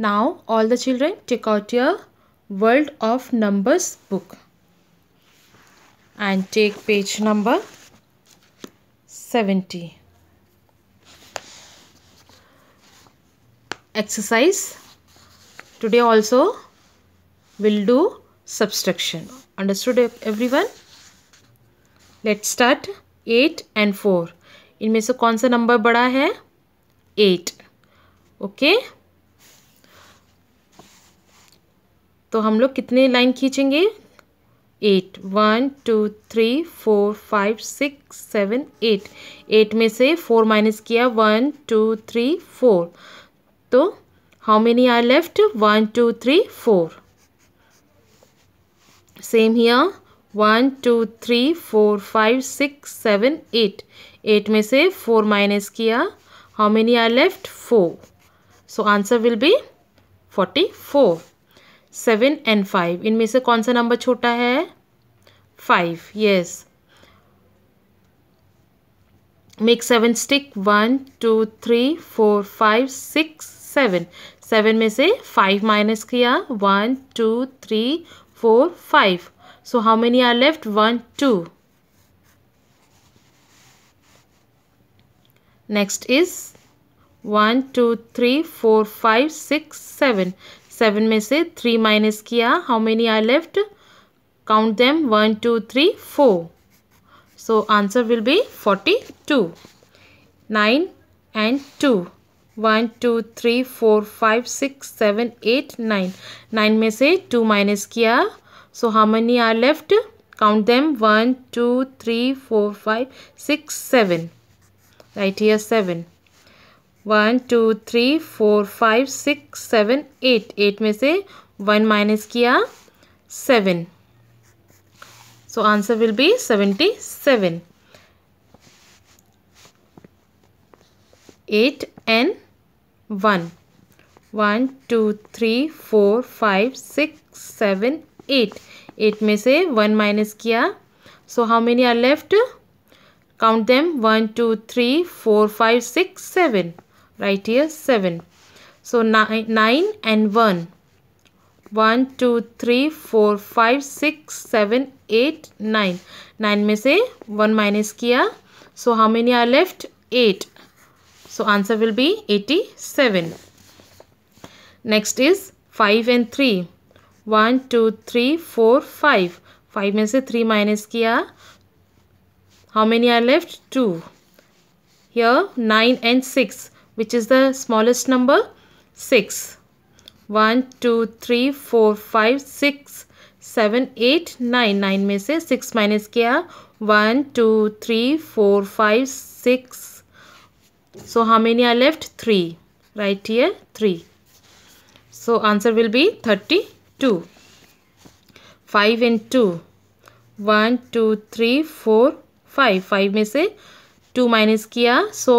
Now all the children take out your world of numbers book and take page number 70. Exercise. Today also will do subtraction. Understood everyone? Let's start. 8 and 4. In से कौन सा number बड़ा है 8. okay? तो हम लोग कितने line खींचेंगे eight one two three four five six seven eight eight में से फोर माइनस किया वन टू थ्री फोर तो how many are left one two three four same ही one two three four five six seven eight eight में से four minus किया how many are left four so answer will be forty four seven and five इनमें से कौन सा number छोटा है five yes make seven stick one two three four five six seven seven में से फाइव माइनस किया one two three four five so how many are left one two next is one two three four five six seven seven में से three minus किया how many are left count them one two three four so answer will be forty two nine and two one two three four five six seven eight nine nine में से two minus किया so how many are left count them one two three four five six seven right here seven one two three four five six seven eight eight में से one minus किया seven so answer will be seventy seven eight and one one two three four five six seven eight eight में से one minus किया so how many are left count them one two three four five six 7 Right here 7. So 9, nine and 1. 1, 2, 3, 4, 5, 6, 7, 8, 9. 9 में से 1 minus किया. So how many are left? 8. So answer will be 87. Next is 5 and 3. 1, 2, 3, 4, 5. 5 में से 3 minus किया. How many are left? 2. Here 9 and 6. which is the smallest number 6 1 2 3 4 5 6 7 8 9 9 में से 6 minus किया 1 2 3 4 5 6 so how many are left 3 right here 3 so answer will be 32 5 and 2 1 2 3 4 5 5 में से 2 minus किया so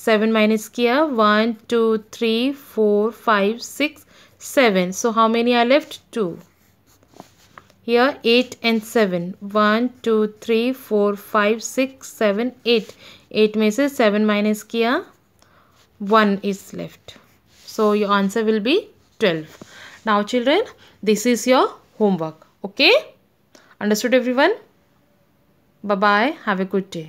7 minus kia 1 2 3 4 5 6 7 so how many are left 2 here 8 and 7 1 2 3 4 5 6 7 8 8 misses 7 minus kia 1 is left so your answer will be 12 now children this is your homework okay understood everyone bye bye have a good day